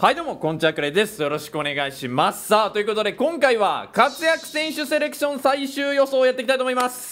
はいどうも、こんちゃくれです。よろしくお願いします。さあ、ということで今回は活躍選手セレクション最終予想をやっていきたいと思います。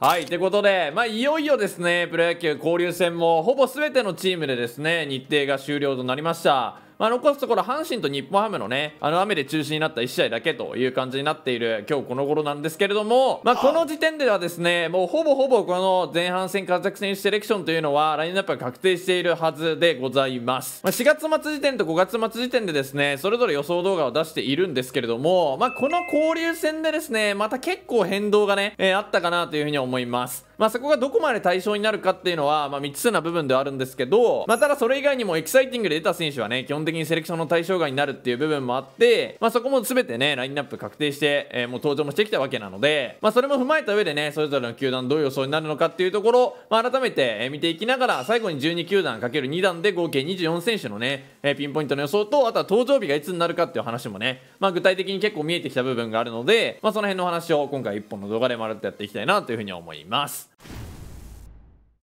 はい、ということで、まあ、いよいよですね、プロ野球交流戦もほぼ全てのチームでですね、日程が終了となりました。まあ、残すところ阪神と日本ハムのねあの雨で中止になった1試合だけという感じになっている今日この頃なんですけれども、まあ、この時点ではですねもうほぼほぼこの前半戦活躍選手セレクションというのはラインナップが確定しているはずでございます、まあ、4月末時点と5月末時点でですねそれぞれ予想動画を出しているんですけれども、まあ、この交流戦でですねまた結構変動がね、えー、あったかなというふうに思いますまあ、そこがどこまで対象になるかっていうのは、まあ、未な部分ではあるんですけど、まあ、ただそれ以外にもエキサイティングで出た選手はね、基本的にセレクションの対象外になるっていう部分もあって、まあ、そこも全てね、ラインナップ確定して、えー、もう登場もしてきたわけなので、まあ、それも踏まえた上でね、それぞれの球団どういう予想になるのかっていうところ、まあ、改めて見ていきながら、最後に12球団 ×2 段で合計24選手のね、えー、ピンポイントの予想とあとは登場日がいつになるかっていう話もね、まあ、具体的に結構見えてきた部分があるので、まあ、その辺の話を今回1本の動画でまるっとやっていきたいなというふうに思います。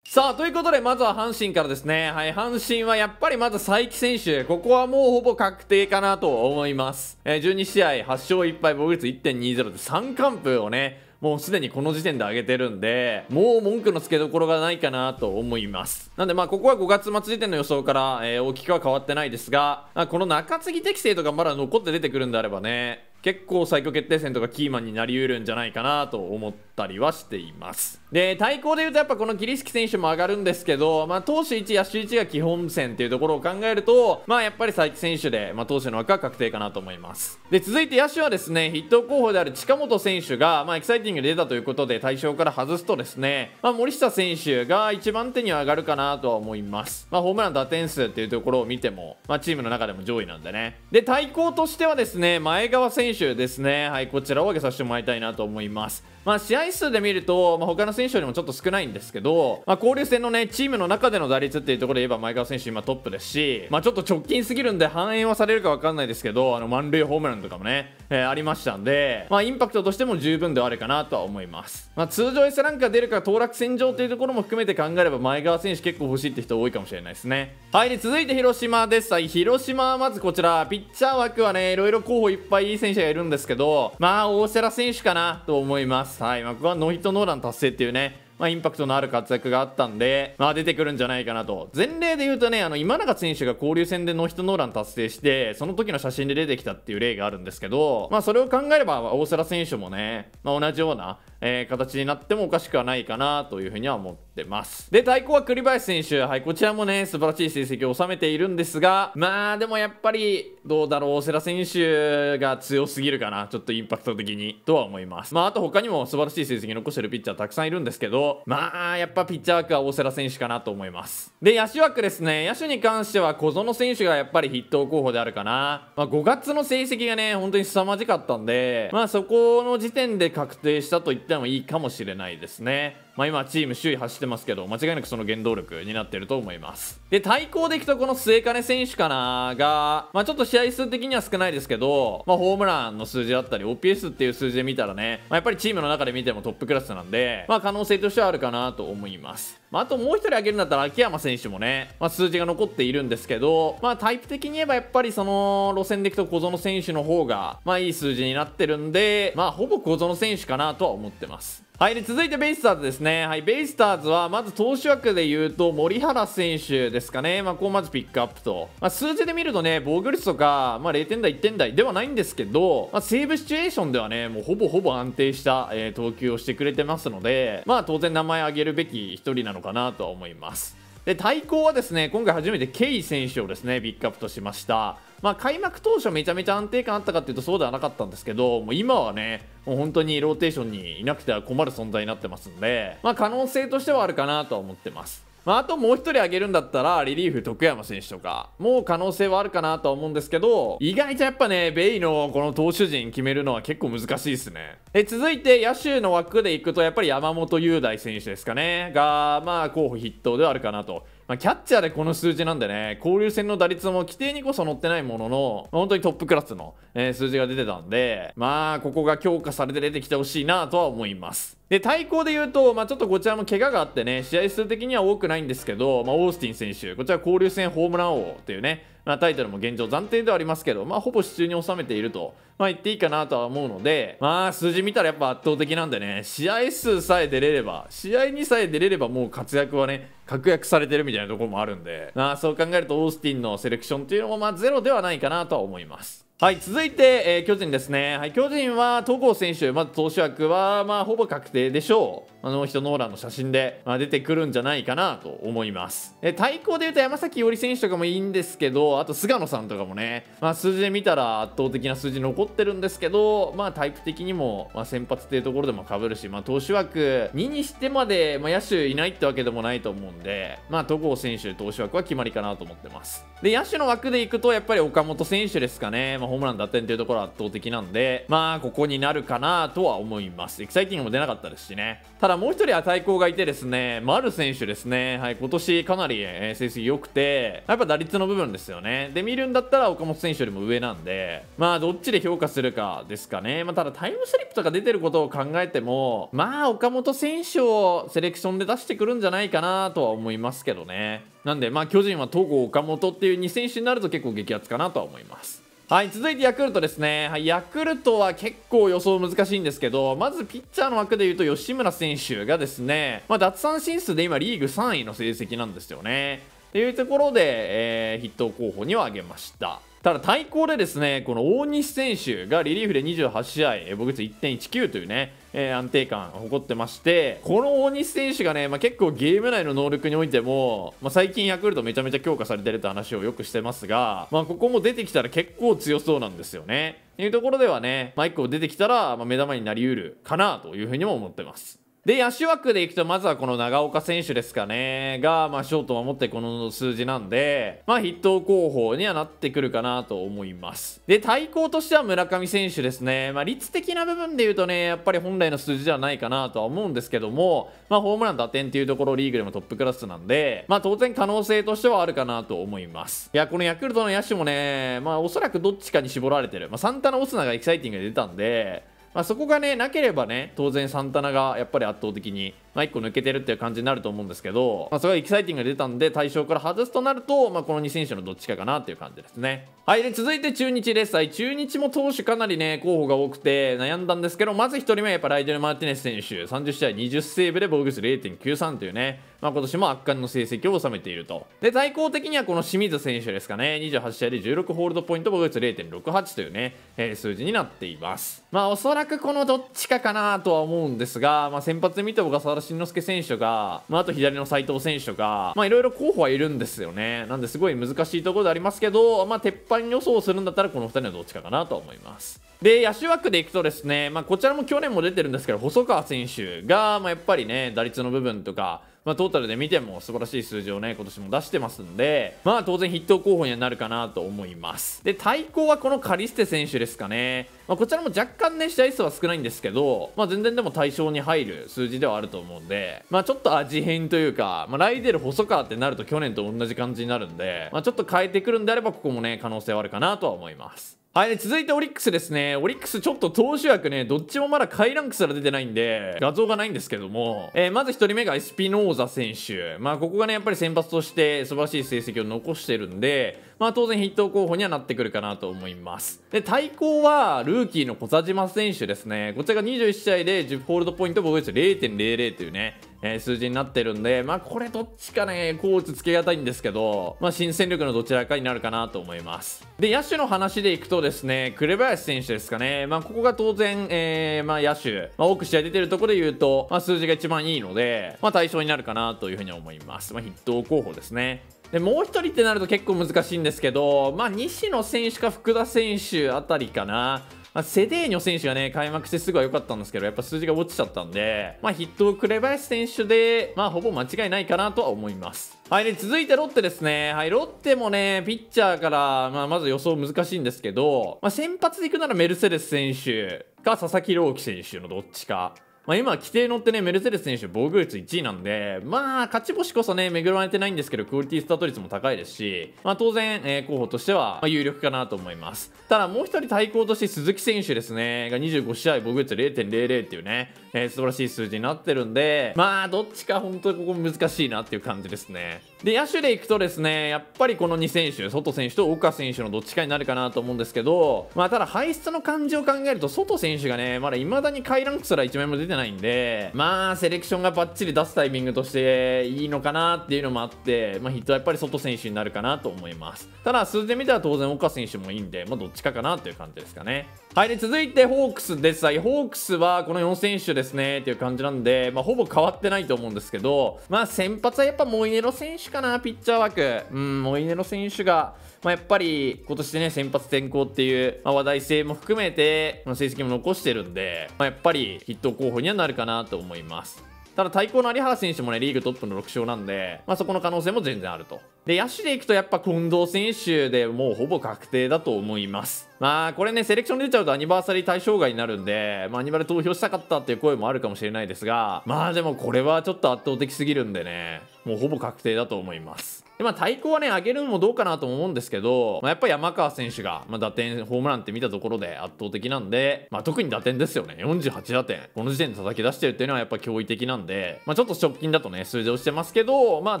さあ、ということで、まずは阪神からですね。はい、阪神はやっぱりまず佐伯選手、ここはもうほぼ確定かなと思います。えー、12試合、8勝1敗、防御率1.20で3完封をね、もうすでにこの時点で上げてるんで、もう文句のつけどころがないかなと思います。なんでまあここは5月末時点の予想から、えー、大きくは変わってないですが、この中継ぎ適正とかまだ残って出てくるんであればね、結構最強決定戦とかキーマンになりうるんじゃないかなと思ったりはしていますで対抗でいうとやっぱこのリシキ選手も上がるんですけど、まあ、投手1野手1が基本戦っていうところを考えるとまあやっぱり佐伯選手で、まあ、投手の枠は確定かなと思いますで続いて野手はですね筆頭候補である近本選手が、まあ、エキサイティングで出たということで対象から外すとですね、まあ、森下選手が一番手には上がるかなとは思います、まあ、ホームラン打点数っていうところを見ても、まあ、チームの中でも上位なんでねで対抗としてはですね前川選手手ですね。はい、こちらを挙げさせてもらいたいなと思います。まあ、試合数で見ると、まあ、他の選手よりもちょっと少ないんですけど、まあ、交流戦のね、チームの中での打率っていうところで言えば、前川選手今トップですし、まあ、ちょっと直近すぎるんで反映はされるかわかんないですけど、あの、満塁ホームランとかもね、えー、ありましたんで、まあ、インパクトとしても十分ではあるかなとは思います。まあ、通常 S ランカー出るか、当落戦場というところも含めて考えれば、前川選手結構欲しいって人多いかもしれないですね。はい、で、続いて広島です。はい、広島はまずこちら、ピッチャー枠はね、いろいろ候補いっぱいいい選手がいるんですけど、まあ、大瀬良選手かなと思います。。はい、まあ、ここはノーヒットノーラン達成っていうね、まあ、インパクトのある活躍があったんで、まあ、出てくるんじゃないかなと。前例で言うとね、あの、今永選手が交流戦でノーヒットノーラン達成して、その時の写真で出てきたっていう例があるんですけど、まあ、それを考えれば、大瀬良選手もね、まあ、同じような、えー、形になってもおかしくはないかなというふうには思ってます。で、対抗は栗林選手。はい、こちらもね、素晴らしい成績を収めているんですが、まあ、でもやっぱり、どうだろう、大瀬良選手が強すぎるかな。ちょっとインパクト的に、とは思います。まあ、あと他にも素晴らしい成績残してるピッチャーたくさんいるんですけど、まあ、やっぱピッチャー枠は大瀬良選手かなと思います。で、野手枠ですね。野手に関しては小園選手がやっぱり筆頭候補であるかな。まあ、5月の成績がね、本当に凄まじかったんで、まあ、そこの時点で確定したといったてもいいかもしれないですね。まあ、今チーム首位走ってますけど、間違いなくその原動力になってると思います。で、対抗でいくとこの末金選手かなが、まあ、ちょっと試合数的には少ないですけど、まあ、ホームランの数字だったり、OPS っていう数字で見たらね、まあ、やっぱりチームの中で見てもトップクラスなんで、まあ、可能性としてはあるかなと思います。まあ、あともう一人挙げるんだったら秋山選手もね、まあ、数字が残っているんですけど、まあ、タイプ的に言えばやっぱりその路線でいくと小園選手の方が、まあ、いい数字になってるんで、まあ、ほぼ小園選手かなとは思ってます。はい、で続いてベイスターズですね。はい、ベイスターズは、まず投手枠で言うと、森原選手ですかね。まあ、こうまずピックアップと。まあ、数字で見るとね、防御率とか、まあ、0点台、1点台ではないんですけど、まあ、セーブシチュエーションではね、もうほぼほぼ安定した、えー、投球をしてくれてますので、まあ、当然名前挙げるべき一人なののかなとは思います。で対抗はですね今回初めてケイ選手をですねピックアップとしました、まあ、開幕当初めちゃめちゃ安定感あったかっていうとそうではなかったんですけどもう今はねもう本当にローテーションにいなくては困る存在になってますんで、まあ、可能性としてはあるかなとは思ってますまあ、あともう1人挙げるんだったら、リリーフ徳山選手とか、もう可能性はあるかなとは思うんですけど、意外とやっぱね、ベイのこの投手陣決めるのは結構難しいですね。で、続いて野手の枠でいくと、やっぱり山本雄大選手ですかね、が、まあ、候補筆頭ではあるかなと。まあ、キャッチャーでこの数字なんでね、交流戦の打率も規定にこそ載ってないものの、まあ、本当にトップクラスの、えー、数字が出てたんで、まあ、ここが強化されて出てきてほしいなとは思います。で、対抗で言うと、まあ、ちょっとこちらも怪我があってね、試合数的には多くないんですけど、まあ、オースティン選手、こちら交流戦ホームラン王というね、まあ、タイトルも現状暫定ではありますけど、まあ、ほぼ手中に収めていると、まあ、言っていいかなとは思うので、まあ、数字見たらやっぱ圧倒的なんでね、試合数さえ出れれば、試合にさえ出れればもう活躍はね、確約されてるみたいなところもあるんで、まあ、そう考えるとオースティンのセレクションっていうのも、まあ、ゼロではないかなとは思います。はい、続いて、えー、巨人ですね。はい、巨人は戸郷選手、まず投手枠は、まあ、ほぼ確定でしょう。あの人、ノーランの写真で、まあ、出てくるんじゃないかなと思います。え対抗で言うと山崎伊織選手とかもいいんですけど、あと菅野さんとかもね、まあ、数字で見たら圧倒的な数字残ってるんですけど、まあ、タイプ的にも、まあ、先発っていうところでもかぶるし、まあ、投手枠2にしてまで、まあ、野手いないってわけでもないと思うんで、まあ、戸郷選手、投手枠は決まりかなと思ってます。で、野手の枠でいくと、やっぱり岡本選手ですかね。ホームラン打点というところは圧倒的なんで、まあ、ここになるかなとは思います。エキサイティングも出なかったですしね。ただもう一人は対抗がいてですね、丸選手ですね。はい、今年かなり成績良くて、やっぱ打率の部分ですよね。で、見るんだったら岡本選手よりも上なんで、まあ、どっちで評価するかですかね。まあ、ただタイムスリップとか出てることを考えても、まあ、岡本選手をセレクションで出してくるんじゃないかなとは思いますけどね。なんで、まあ、巨人は東郷岡本っていう2選手になると結構激アツかなとは思います。はい、続いてヤクルトですね、はい。ヤクルトは結構予想難しいんですけど、まずピッチャーの枠で言うと吉村選手がですね、まあ、奪三振数で今リーグ3位の成績なんですよね。というところで、えー、筆頭候補には挙げました。ただ対抗でですね、この大西選手がリリーフで28試合、防御率1.19というね、えー、安定感を誇ってましてこの大西選手がね、まあ、結構ゲーム内の能力においても、まあ、最近ヤクルトめちゃめちゃ強化されてるって話をよくしてますが、まあ、ここも出てきたら結構強そうなんですよね。というところではね、まあ、1個出てきたら、まあ、目玉になりうるかなというふうにも思ってます。で、野手枠でいくと、まずはこの長岡選手ですかね、が、まあ、ショートを守ってこの数字なんで、まあ、筆頭候補にはなってくるかなと思います。で、対抗としては村上選手ですね、まあ、率的な部分で言うとね、やっぱり本来の数字ではないかなとは思うんですけども、まあ、ホームラン、打点っていうところ、リーグでもトップクラスなんで、まあ、当然可能性としてはあるかなと思います。いや、このヤクルトの野手もね、まあ、おそらくどっちかに絞られてる。まあ、サンタナ・オスナがエキサイティングで出たんで、まあ、そこがねなければね当然サンタナがやっぱり圧倒的に、まあ、1個抜けてるっていう感じになると思うんですけど、まあ、それがエキサイティングが出たんで対象から外すとなると、まあ、この2選手のどっちかかなっていう感じですねはいで続いて中日です、はい、中日も投手かなりね候補が多くて悩んだんですけどまず1人目やっぱライデル・マーティネス選手30試合20セーブで防御率0.93というねまあ、今年も圧巻の成績を収めていると。で、対抗的にはこの清水選手ですかね。28試合で16ホールドポイント、防御率0.68というね、えー、数字になっています。まあ、おそらくこのどっちかかなとは思うんですが、まあ、先発で見て小笠原慎之介選手が、まあ、あと左の斎藤選手が、まあ、いろいろ候補はいるんですよね。なんですごい難しいところでありますけど、まあ、鉄板予想するんだったらこの2人のどっちかかなと思います。で、野手枠でいくとですね、まあ、こちらも去年も出てるんですけど、細川選手が、まあ、やっぱりね、打率の部分とか、まあ、トータルで見ても素晴らしい数字をね、今年も出してますんで、まあ当然筆頭候補にはなるかなと思います。で、対抗はこのカリステ選手ですかね。まあ、こちらも若干ね、試合数は少ないんですけど、まあ全然でも対象に入る数字ではあると思うんで、まあちょっと味変というか、まあライデル細川ってなると去年と同じ感じになるんで、まあちょっと変えてくるんであれば、ここもね、可能性はあるかなとは思います。はい、続いてオリックスですね。オリックスちょっと投手枠ね、どっちもまだ下位ランクすら出てないんで、画像がないんですけども、えー、まず1人目がエスピノーザ選手。まあ、ここがね、やっぱり先発として素晴らしい成績を残してるんで、まあ、当然筆頭候補にはなってくるかなと思います。で、対抗は、ルーキーの小田島選手ですね。こちらが21試合で10ホールドポイント防御率0.00というね、えー、数字になってるんで、まあ、これどっちかね、コーチつけがたいんですけど、まあ、新戦力のどちらかになるかなと思います。で、野手の話でいくとですね、紅林選手ですかね、まあ、ここが当然、えー、まあ、野手、まあ、多く試合出てるところで言うと、まあ、数字が一番いいので、まあ、対象になるかなというふうに思います。まあ、筆頭候補ですね。でもう1人ってなると結構難しいんですけど、まあ、西野選手か福田選手あたりかな、まあ、セデーニョ選手がね、開幕してすぐは良かったんですけど、やっぱ数字が落ちちゃったんで、まあ、トを紅林選手で、まあ、ほぼ間違いないかなとは思います。はい、で、続いてロッテですね。はい、ロッテもね、ピッチャーから、まあ、まず予想難しいんですけど、まあ、先発で行くならメルセデス選手か佐々木朗希選手のどっちか。まあ、今、規定乗ってね、メルセデス選手、防御率1位なんで、まあ、勝ち星こそね、巡られてないんですけど、クオリティスタート率も高いですし、まあ、当然、えー、候補としては、ま有力かなと思います。ただ、もう1人対抗として、鈴木選手ですね、が25試合、防御率0.00っていうね、えー、素晴らしい数字になってるんで、まあ、どっちか本当にここ難しいなっていう感じですね。で野手でいくとですねやっぱりこの2選手外選手と岡選手のどっちかになるかなと思うんですけど、まあ、ただ排出の感じを考えると外選手がねまだ未だに下位ランクすら1枚も出てないんでまあセレクションがバッチリ出すタイミングとしていいのかなっていうのもあって、まあ、ヒットはやっぱり外選手になるかなと思いますただ数字で見たら当然岡選手もいいんで、まあ、どっちかかなという感じですかねはいで続いてホークスですホークスはこの4選手ですねっていう感じなんで、まあ、ほぼ変わってないと思うんですけどまあ先発はやっぱモイネロ選手かな、ピッチャー枠。うん、モイネロ選手が、まあ、やっぱり今年でね、先発転向っていう、まあ、話題性も含めて、まあ、成績も残してるんで、まあ、やっぱり筆頭候補にはなるかなと思います。ただ対抗の有原選手もね、リーグトップの6勝なんで、まあ、そこの可能性も全然あると。で、野手で行くとやっぱ近藤選手でもうほぼ確定だと思います。まあ、これね、セレクション出ちゃうとアニバーサリー対象外になるんで、まあ、アニバル投票したかったっていう声もあるかもしれないですが、まあでもこれはちょっと圧倒的すぎるんでね、もうほぼ確定だと思います。で、まあ、対抗はね、上げるのもどうかなと思うんですけど、まあ、やっぱ山川選手が、まあ、打点、ホームランって見たところで圧倒的なんで、まあ、特に打点ですよね。48打点。この時点で叩き出してるっていうのはやっぱ驚異的なんで、まあ、ちょっと直近だとね、数字をしてますけど、まあ、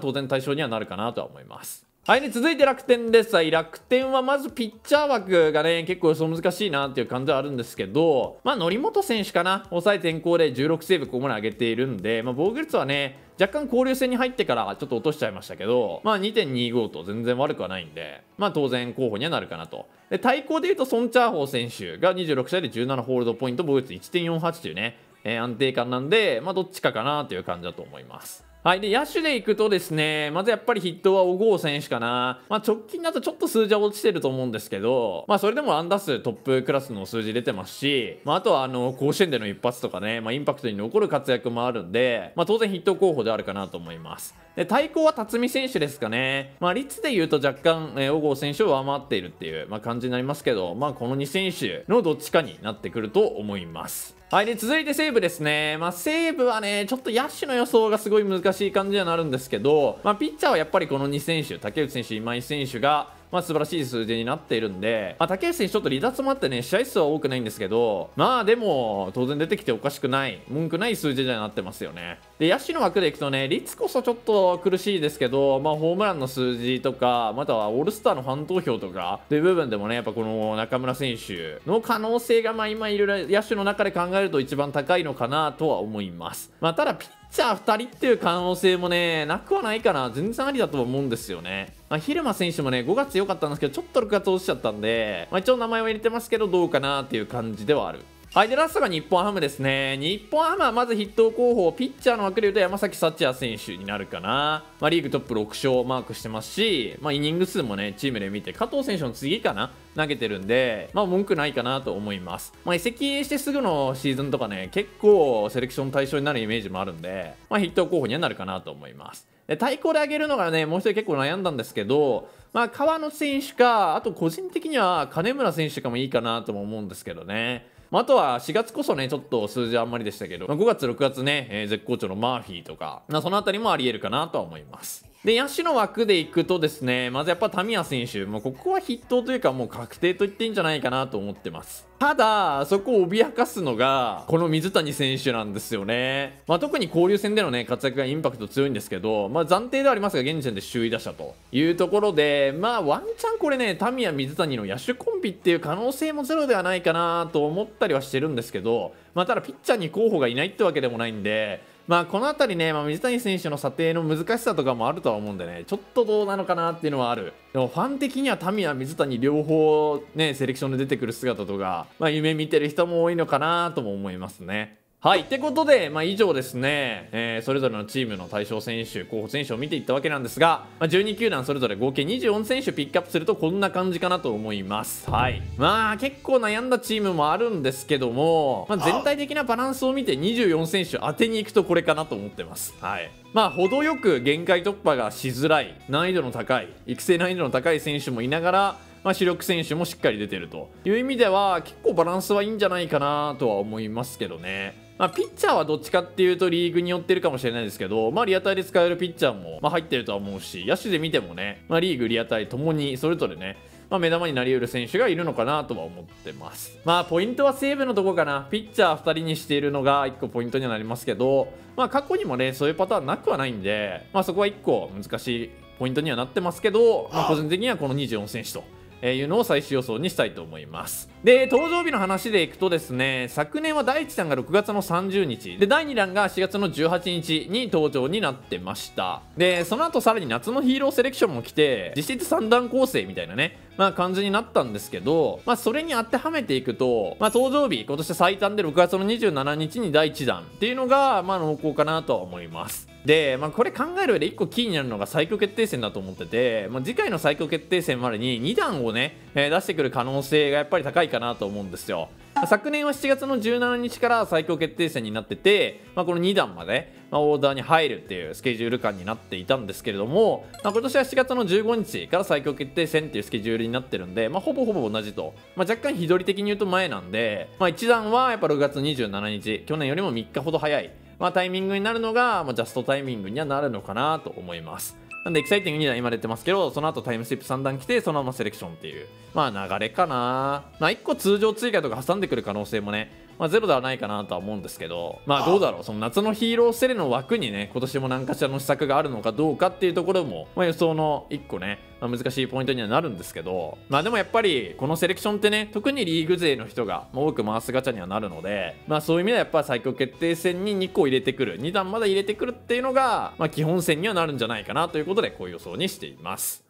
当然対象にはなるかなとは思います。はいね、続いて楽天です。はい、楽天はまずピッチャー枠がね、結構予想難しいなっていう感じはあるんですけど、まあ、則本選手かな、抑え転向で16セーブここまで上げているんで、まあ、防御率はね、若干交流戦に入ってからちょっと落としちゃいましたけど、まあ2.25と全然悪くはないんで、まあ当然候補にはなるかなと。で、対抗で言うとソン・チャーホー選手が26試合で17ホールドポイント、防御率1.48というね、えー、安定感なんで、まあどっちかかなという感じだと思います。はい。で、野手でいくとですね、まずやっぱり筆頭は小郷選手かな。まあ、直近だとちょっと数字は落ちてると思うんですけど、まあ、それでも安打数トップクラスの数字出てますし、まあ、あとはあの、甲子園での一発とかね、まあ、インパクトに残る活躍もあるんで、まあ、当然筆頭候補であるかなと思います。で、対抗は辰巳選手ですかね。まあ、率で言うと若干、えー、小郷選手を上回っているっていう、まあ、感じになりますけど、まあ、この2選手のどっちかになってくると思います。はい、で、続いて西武ですね。まあ、西武はね、ちょっと野手の予想がすごい難しい感じにはなるんですけど、まあ、ピッチャーはやっぱりこの2選手、竹内選手、今井選手が、まあ、素晴らしい数字になっているんで、まあ、竹内選手ちょっと離脱もあってね、試合数は多くないんですけど、まあでも、当然出てきておかしくない、文句ない数字にはなってますよね。で、野手の枠でいくとね、率こそちょっと苦しいですけど、まあホームランの数字とか、またはオールスターのファン投票とか、という部分でもね、やっぱこの中村選手の可能性が、まあ今いろ野手の中で考えると一番高いのかなとは思います。まあただ、ピッチャー2人っていう可能性もね、なくはないかな、全然ありだと思うんですよね。まあ、昼間選手もね、5月良かったんですけど、ちょっと6月落ちちゃったんで、まあ、一応名前は入れてますけど、どうかなっていう感じではある。はい、で、ラストが日本ハムですね。日本ハムはまず筆頭候補、ピッチャーの枠で言うと山崎幸也選手になるかな。まあ、リーグトップ6勝をマークしてますし、まあ、イニング数もね、チームで見て、加藤選手の次かな投げてるんで、まあ、文句ないかなと思います。まあ、移籍してすぐのシーズンとかね、結構セレクション対象になるイメージもあるんで、まあ、筆頭候補にはなるかなと思います。で、対抗で上げるのがね、もう一人結構悩んだんですけど、まあ、川野選手か、あと個人的には金村選手とかもいいかなとも思うんですけどね。まあ、あとは4月こそね、ちょっと数字あんまりでしたけど、まあ、5月、6月ね、えー、絶好調のマーフィーとか、まあ、そのあたりもあり得るかなとは思います。で、野手の枠でいくとですね、まずやっぱタミヤ選手、もうここは筆頭というかもう確定と言っていいんじゃないかなと思ってます。ただ、そこを脅かすのが、この水谷選手なんですよね。まあ、特に交流戦でのね、活躍がインパクト強いんですけど、まあ、暫定ではありますが、現時点で首位打者というところで、まあ、ワンチャンこれね、タミヤ、水谷の野手コンビっていう可能性もゼロではないかなと思ったりはしてるんですけど、まあ、ただピッチャーに候補がいないってわけでもないんで、まあ、この辺りね、まあ、水谷選手の査定の難しさとかもあるとは思うんでね、ちょっとどうなのかなっていうのはある。でも、ファン的にはタミヤ、水谷両方ね、セレクションで出てくる姿とか、まあ、夢見てる人も多いのかなとも思いますね。はい。ってことで、まあ、以上ですね、えー、それぞれのチームの対象選手、候補選手を見ていったわけなんですが、まあ、12球団それぞれ合計24選手ピックアップするとこんな感じかなと思います。はい。まあ、結構悩んだチームもあるんですけども、まあ、全体的なバランスを見て24選手当てに行くとこれかなと思ってます。はい。まあ、程よく限界突破がしづらい、難易度の高い、育成難易度の高い選手もいながら、まあ、主力選手もしっかり出てるという意味では結構バランスはいいんじゃないかなとは思いますけどね。まあ、ピッチャーはどっちかっていうとリーグに寄ってるかもしれないですけど、まあ、リアタイで使えるピッチャーも、まあ、入ってるとは思うし、野手で見てもね、まあ、リーグ、リアタイともにそれぞれね、まあ、目玉になり得る選手がいるのかなとは思ってます。まあ、ポイントは西武のとこかな。ピッチャー2人にしているのが1個ポイントにはなりますけど、まあ、過去にもね、そういうパターンなくはないんで、まあ、そこは1個難しいポイントにはなってますけど、まあ、個人的にはこの24選手とえー、いうのを最終予想にしたいと思いますで登場日の話でいくとですね昨年は第1弾が6月の30日で第2弾が4月の18日に登場になってましたでその後さらに夏のヒーローセレクションも来て実質3段構成みたいなねまあ感じになったんですけど、まあそれに当てはめていくと、まあ登場日、今年最短で6月の27日に第1弾っていうのが、まあ濃厚かなとは思います。で、まあ、これ考える上で1個キーになるのが最強決定戦だと思ってて、まあ、次回の最強決定戦までに2段をね、えー、出してくる可能性がやっぱり高いかなと思うんですよ。昨年は7月の17日から最強決定戦になってて、まあ、この2段まで、まあ、オーダーに入るっていうスケジュール感になっていたんですけれども、まあ、今年は7月の15日から最強決定戦っていうスケジュールになってるんで、まあ、ほぼほぼ同じと、まあ、若干日取り的に言うと前なんで、まあ、1段はやっぱ6月27日去年よりも3日ほど早いまあ、タイミングになるのが、まあ、ジャストタイミングにはなるのかなと思います。なんでエキサイティングには今出てますけど、その後タイムスリップ3段来て、そのままセレクションっていう、まあ流れかな。まあ1個通常追加とか挟んでくる可能性もね、まあ、ゼロではないかなとは思うんですけど、まあ、どうだろう、その夏のヒーローセレの枠にね、今年も何かしらの施策があるのかどうかっていうところも、まあ、予想の一個ね、まあ、難しいポイントにはなるんですけど、まあ、でもやっぱり、このセレクションってね、特にリーグ勢の人が多く回すガチャにはなるので、まあ、そういう意味ではやっぱり最強決定戦に2個入れてくる、2段まで入れてくるっていうのが、まあ、基本戦にはなるんじゃないかなということで、こういう予想にしています。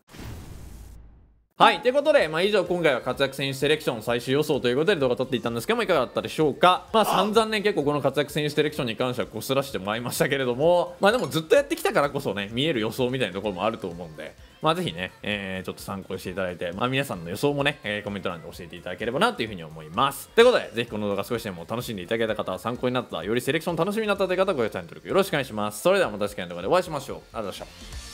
はい。ということで、まあ以上、今回は活躍選手セレクション最終予想ということで動画撮っていたんですけども、いかがだったでしょうかまあ散々ね、結構この活躍選手セレクションに関してはこすらしてもらいましたけれども、まあでもずっとやってきたからこそね、見える予想みたいなところもあると思うんで、まあぜひね、えー、ちょっと参考にしていただいて、まあ皆さんの予想もね、えー、コメント欄で教えていただければなというふうに思います。ということで、ぜひこの動画少しでも楽しんでいただけた方、参考になった、よりセレクション楽しみになったという方、ご予ネル登録よろしくお願いします。それではまた次回の動画でお会いしましょう。ありがとうございました。